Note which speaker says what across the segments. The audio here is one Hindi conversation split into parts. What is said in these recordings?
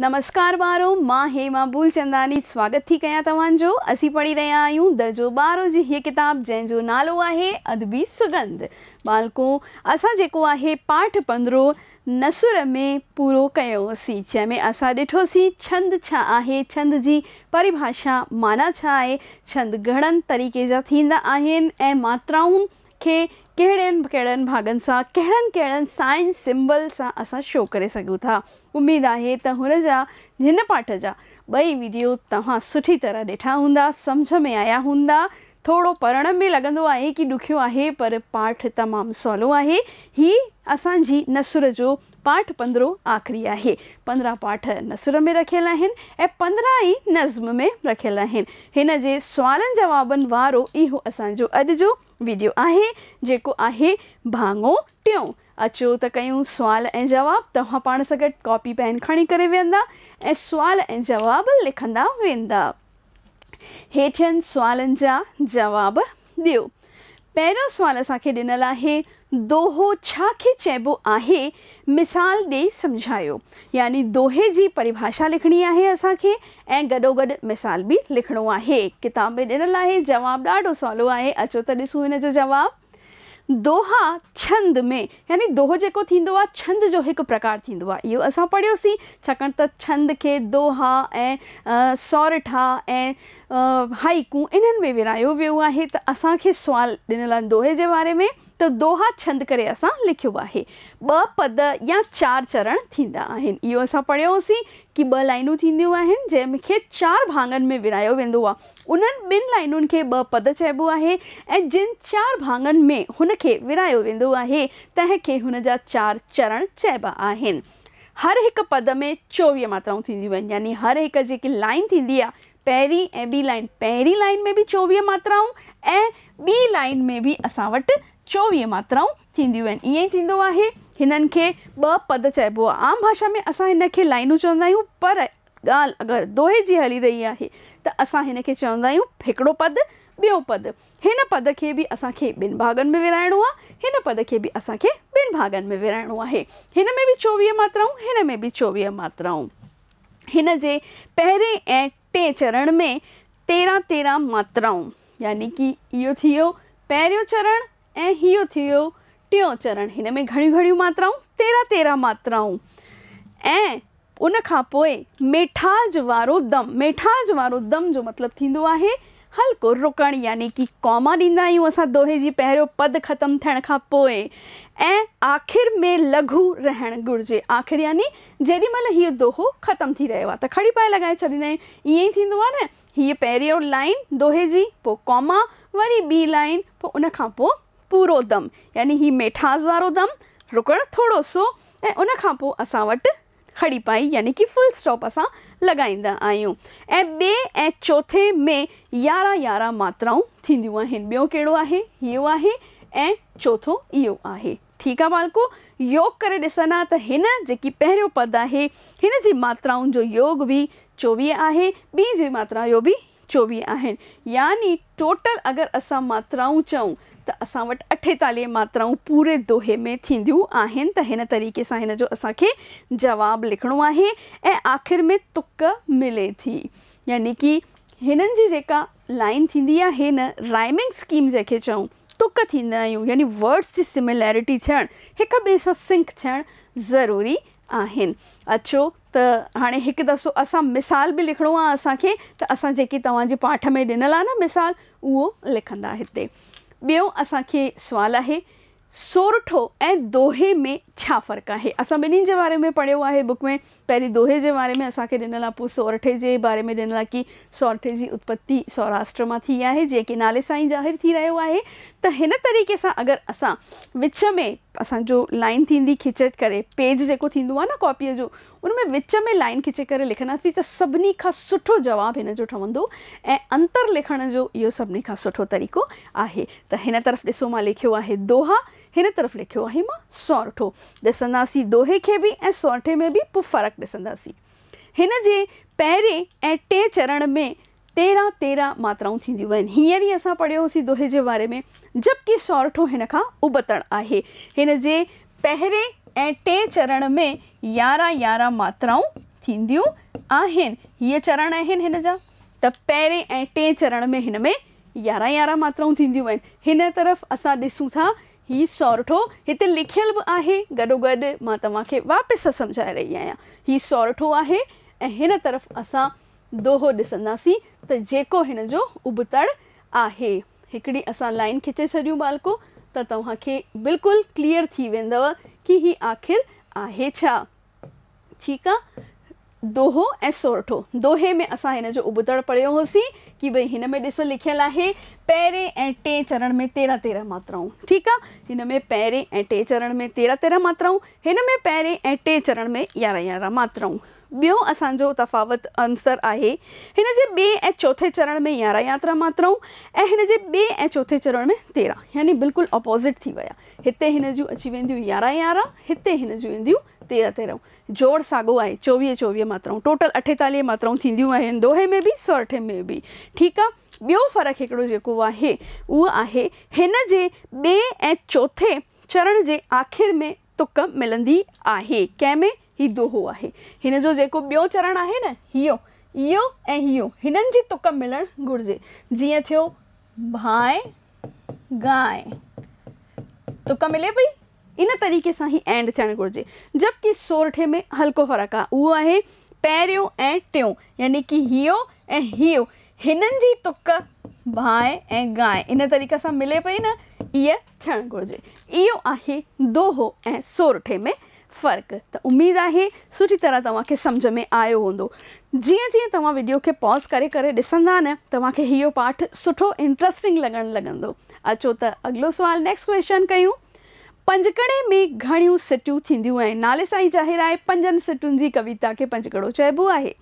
Speaker 1: नमस्कार बारो मां हेमा भूलचंदानी स्वागत थी कयां तव्हांजो असीं पढ़ी रहा आहियूं दर्जो बारो जी ये किताब जो नालो आहे अदबी सुगंध बालको असा जेको आहे पाठ पंद्रो नसुर में पूरो कयोसीं जैमें अस ॾिठोसीं छंद छा आहे छंद जी परिभाषा माना छा आहे छंद घणनि तरीक़े जा थींदा आहिनि ऐं मात्राऊं के कहिड़नि कहिड़नि भागन से कहिड़नि कहिड़नि साइन सिंबल से अस शो कर सघूं था उम्मीद है पाठ जा बई वीडियो तुम सुठी तरह ॾिठा हूँ समझ में आया हूँ थोड़ो पढ़ण में लॻंदो है कि दुख्य है पर पाठ तमाम सवलो है हि असांजी नसुर जो पाठ पंद्रह आख़िरी है पंद्रह पाठ नसुर में रखल आहिनि ए पंद्रह ही नज़्म में रखल आहिनि हिन जे सुवालनि इो वारो अज असांजो जो वीडियो आहे जेको आहे भांगो टियों अचो त क्यों सुवाल ए जवाब तव्हां पा सां गॾु कॉपी पेन खड़ी कर वेहंदा ए सुवाल ऐं जवाब लिखा वेंदा हेठन सुवालनि जा जवाब दियो મેરો سوال આસા કે દિનલા હે દોહો છાખે ચેબો આહે મિસાલ દે સમજાયો એટલે દોહે જી પરિભાષા લખણી આહે આસા કે એ ગડોગડ મિસાલ બી લખણો આહે કિતાબ મે દિનલા હે જવાબ ડાડો સોલો આએ અચો તડસુ ને જો જવાબ दोहा छंद में यानी दोहो जो थींदो छंद जो एक प्रकार थींदो आहे इहो असां पढ़ियोसीं त छंद के दोहा ए सौरठा ए हाइकू इन्हनि में विरिहायो वियो आहे त असांखे दोहे के बारे में तो दोहा छंद करे असां लिखियो आहे ॿ पद या चार चरण थींदा यो अस असां कि ब लाइनू लाइनूं जैमें चार भांगन में विरा वो उन उन्हनि ॿिनि लाइनुनि खे पद चबो है जिन चार भांगन में हुनखे विरा वो है तंहिंखे हुन जा चारि चरण चबा हर एक पद में चौवी मात्राओं थींदियूं आहिनि यानी हर एक जी लाइन थींदी पैरी ए बी लाइन पैरी लाइन में भी चौवी मात्राओं ए बी लाइन में भी असट चौवी मात्राओं थींदियूं ये ईअं ई पद चइबो आम भाषा में अस हिन लाइनू चवंदा पर गाल अगर दोहे जी हली रही है तो अस हिन चवंदा आहियूं पद बो पद इन पद के भी असांखे ॿिनि में विरिहाइणो इन पद के भी असांखे बिन भाॻनि में विरिहाइणो है हिन में बि चोवीह में भी चौवी मात्राओं हिन जे टे चरण में तेरह तेरह मात्राओं यानी कि यो थी वियो चरण ऐं इहो टियों चरण हिन में घड़ी घणियूं मात्राऊं तेरह तेरहं मात्राऊं ए उन मेठाज वारो दम मेठाज वारो दम जो मतलब थींदो आहे हल्को रुकण यानी कि कॉमा ॾींदा आहियूं असां दोहे जी पहिरियों पद ख़तमु थियण खां पोइ ऐं आख़िर में लघु रहणु घुरिजे आख़िर यानी मल हीअ दोहो ख़तमु थी रहियो आहे त खड़ी पाए लॻाए छॾींदा आहियूं ईअं ई थींदो आहे न हीअ पहिरियों लाइन दोहे जी पोइ कॉमा वरी ॿी लाइन पोइ उनखां पोइ पूरो दम यानी ही मेठाज वो दम रुकण थोड़ो सो ए उन अस खड़ी पाई यानी कि फुल स्टॉप अस लॻाईंदा ए बे ए चौथे में यारह यारह मात्राओं थन्दून बो कड़ो है यो है ए चौथो यो है ठीक है बालको योग कर ॾिसंदा त पद है इन जी जो योग भी चौवी है बी जी मात्रा यो भी चौवी आहिनि यानी टोटल अगर अस मात्राऊं चऊं तो अस अठेताली अठेतालीह पूरे दोहे में थन्दून आहिनि त तरीक़े से हिन जो असांखे जवाब लिखिणो है आख़िर में तुक मिले थी यानी कि जी जेका लाइन थी है न राइमिंग स्कीम जैसे चऊं तुक यानि यानी वर्ड्स की सिमिलैरिटी थे एक ॿिए सिंक थियणु ज़रूरी अचो त हाँ एक दफ़ो अस मिसाल भी लिखो आहे असांखे त पाठ में ॾिनल आ न मिसाल उ लिखंदा इत बो अस सुवालु है सोरठो ए दोहे में फर्क है अस बिन्हीं के बारे में पढ़ो है बुक में पहिरीं दोहे के बारे में असांखे ॾिनल सोरठे के बारे में ॾिनल आहे की सोरठे की उत्पत्ति सौराष्ट्र में थी है जैके नाले से ही ज़ाहिर थी रहियो आहे तरीक़े से अगर अस विच में असो लाइन थींदी खिचे करे पेज जो थींदो आहे न कॉपीअ जो उन विच में लाइन खिचे कर लिखासी तो सभिनी खां सुठो जवाबु हिन जो ठहंदो अंतर लिखण जो इहो सभिनी खां सुठो तरीक़ो है त हिन तरफ़ ॾिसो मां लिखियो आहे दोहा हिन तरफ़ लिखियो आहे मां सौरठो दोहे खे बि ऐं सौरठे में भी फर्क़ फ़र्क़ु ॾिसंदासीं हिन टे चरण में तेरह तेरह मात्राओं थी आहिनि हींअर ई असां दोहे के बारे में जबकि सौरठो इन खां उबतड़ आहे हिन जे पहिरें ऐं टे चरण में यारहं यारहं मात्राओं थन्दून ये चरण आहिनि हिन जा त ए टे चरण में हिन में यारहं यारहं मात्राऊं थींदियूं आहिनि तरफ़ असूँ था हि सौरठो इत लिखल भी आहे गॾोगॾु मां तव्हांखे वापसि सां रही आया हि सौरठो है ऐं तरफ़ असा दोहो दिसंदासी तो जेको हिन जो उबतड़ आहे हिकिड़ी असां लाइन खिचे छॾियूं ॿालको त तव्हांखे बिल्कुलु क्लियर थी वेंदव कि ही आख़िर आहे छा ठीक आहे दोहो ए सोरठो दोहे में असां इन जो उबतड़ पढ़ियो होसी कि भाई हिन में ॾिसो लिखियलु आहे पेरे ए टे चरण में तेरह तेरह मात्राओं ठीक आहे हिन में पेरे ए टे चरण में तेरह तेरह मात्राओं हिन में पेरे ए टे चरण में यारह यारह मात्राओं बो असो तफ़ावत अंसर है बे ए चौथे चरण में यारह यात्रा मात्राओं एन के बे ए चौथे चरण में तेरह यानी बिल्कुल ऑपोजिट थी विया हिते अची वेंदियूं यारह यारह इतने इन जो ईंदियूं तेरह तेरहं जोड़ सागो आहे चौवी चौवी मात्राओं टोटल अठेताली मात्राओं थींदियूं दोहे में भी सौ अठे में भी ठीक है बो फ़र्क़ु हिकिड़ो जेको आहे उहो आहे हिन जे चरण के आख़िर में तुक है कें में हि हुआ आहे हिन जो जेको चरण है आहे न यो यो ऐं इहो जी तुक मिल घुरिजे जीअं थियो भाए गांइ तुक मिले पई इन तरीक़े से ही एंड थे घुर्जे जबकि सोरठे में हल्को फर्क आहे पैरों ए पहिरियों ऐं टियों यानी एन जी तुक भाए ऐं इन तरीक़े से मिले पई न ये थे घुरिजे इहो आहे दोहो ऐं सोरठे में फर्क़ त उमेदु आहे सुठी तरह तव्हांखे सम्झ में आयो हों जीअं जी तव्हां वीडियो के पॉज़ करे करे ॾिसंदा न तव्हांखे पाठ सुठो इंट्रस्टिंग लगन लॻंदो अचो त अगलो सुवालु नेक्स्ट क्वेश्चन क्यों पंजकड़े में घणियूं सिटू थींदियूं नाले सां ई ज़ाहिर आहे पंजनि सिटुनि जी कविता के पंजकड़ो चइबो आहे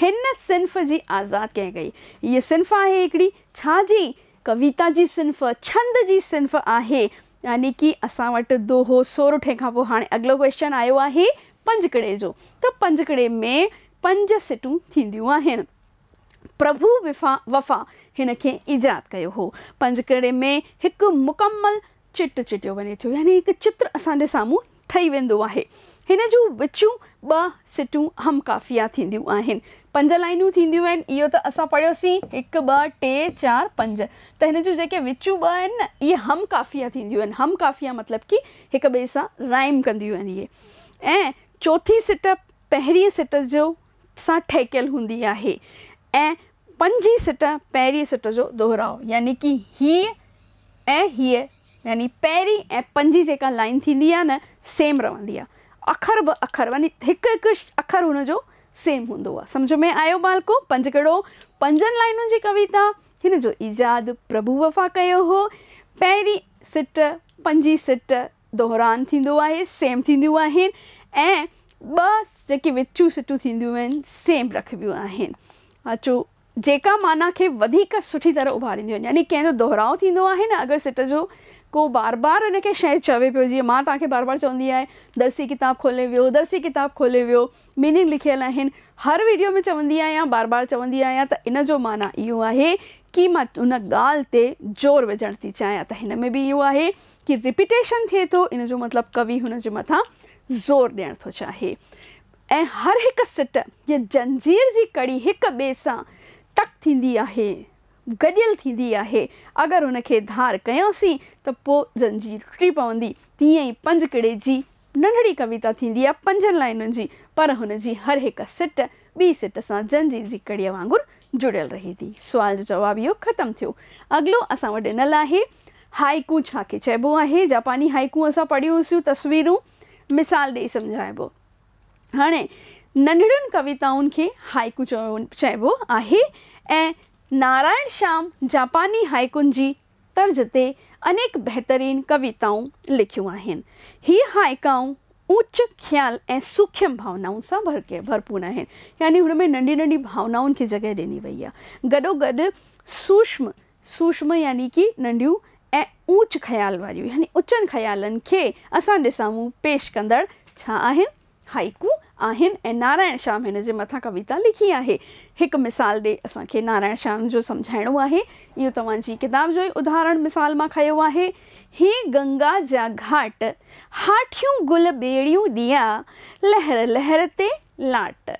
Speaker 1: हिन सिन्फ़ जी आज़ादु कंहिं कई हीअ सिन्फ़ आहे हिकिड़ी छाजी कविता जी सिन्फ़ छंद जी सिन्फ़ आहे यानी कि असां वटि दोहो सोरठे खां पोइ हाणे क्वेश्चन आयो है पंजकड़े जो तो पंजकड़े में पंज सिटूं थन्दून प्रभु विफ़ा वफ़ा हिन खे ईजाद कयो हो पंजकड़े में एक मुकम्मल चिट चिटो वञे थो यानी हिकु चित्र असांजे साम्हूं ठही वेंदो आहे इन जो विचूं ब सिटूं हम काफ़िया थन्दून पंज लाइनूं थन्दून यो तो अस पढ़ोसी एक ब टे चार पंज तो इन जो जो विचूं बन ये हम काफ़िया थन्दून हम काफ़िया मतलब कि एक बे सां राइम कन्दून ये ए चौथी सिट पहिरीं सिट जो ठेकल ठहिकियल हूंदी आहे पंजी सिट पहिरीं सिट जो दोहराओ यानी कि हीअ ए हीअ यानी पहिरीं ए पंजी जी लाइन थींदी न सेम रहंदी है अखर ब अखर माना हिकु हिकु अखर हुनजो सेम हों समझ में आयो बालको पंज कहिड़ो पंजनि की कविता जो ईजाद प्रभु वफ़ा कयो हो पहिरीं सिट पंजी सिट दोहरान थींदो आहे सेम थींदियूं आहिनि ऐं ॿ जेके विचूं सिटूं थींदियूं आहिनि सेम रखबियूं अचो जेका माना के वधीक सुठी तरह उभारी आहिनि यानी कंहिंजो दोहिराउ थींदो आहे न सिट जो को बार बार हिन के शइ चवे पियो जी मां तव्हांखे बार बार चवंदी आहे दर्सी किताब खोले वियो दर्सी किताब खोले वियो मीनिंग लिखल आहिनि हर वीडियो में चवंदी आया बार बार चवंदी आया तो इन जो माना इहो है कि उन गाल ते जोर वजनती थी चाहियां त हिन में भी इहो है कि रिपीटेशन थे तो इन जो मतलब कवि उन मथा ज़ोर दियण तो चाहे ए हर एक सिट ये जंजीर जी कड़ी हिक बेसा टक है गडियल थी थींदी आहे अगरि धार कयासी तो जंजीर टुटी पवंदी ही पंज पंजकिड़े की नंढड़ी कविता थी पंज लाइन की पर उनकी हर एक सिट बी सिट से जंजीर जी कड़ी वांगुरु जुड़ियल रही थी सुवाल जो यो खत्म ख़तमु थियो अॻिलो असां वटि हाइकू छा चबो है जापानी हाइकू अस पढ़ियूंसीं तस्वीरों मिसाल दई समझाबो हाँ नंढड़ियुनि कविताउनि खे हाइकू चयो चइबो आहे ऐं नारायण श्याम जापानी हाइकुनि जी तर्ज ते अनेक बहितरीन कविताऊं लिखियूं आहिनि हीअ हाइकाऊं उच ख़्याल ऐं भावनाओं भावनाउनि सां के भरपूर आहिनि यानी हुन में नंढी नंढी भावनाउनि खे जॻहि ॾिनी वई आहे गॾोगॾु सूक्ष्म सूक्ष्म यानी की नंढियूं ऐं ऊच ख़्याल वारियूं यानी उचनि ख़्यालनि खे असां ॾिसूं पेश कंदड़ छा आहिनि हाइकू आहिनि ऐं नारायण श्याम हिन जे मथां कविता लिखी आहे हिकु मिसाल ॾे असांखे नारायण श्याम जो सम्झाइणो आहे इहो तव्हांजी किताब जो ई उदाहरण मिसाल मां खयो आहे हे गंगा जा घाट हाठियूं गुल ॿेड़ियूं ॾिया लहर लहर ते लाट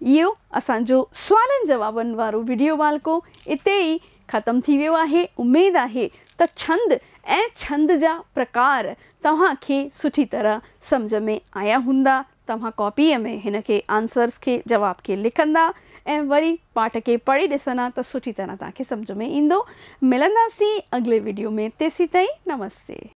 Speaker 1: इहो असांजो सुवालनि जवाबनि वारो वीडियो वालको इते ई ख़तमु थी वियो आहे उमेदु आहे त छंद ऐं छंद जा प्रकार तव्हांखे सुठी तरह सम्झ में आया हूंदा तुम कॉपी में इनके आंसर्स के जवाब के लिखंदा ए वरी पाठ के पढ़ी ॾिसंदा तो सुठी तरह तक समझ में ईंदो मिली अगले वीडियो में तेसी तई नमस्ते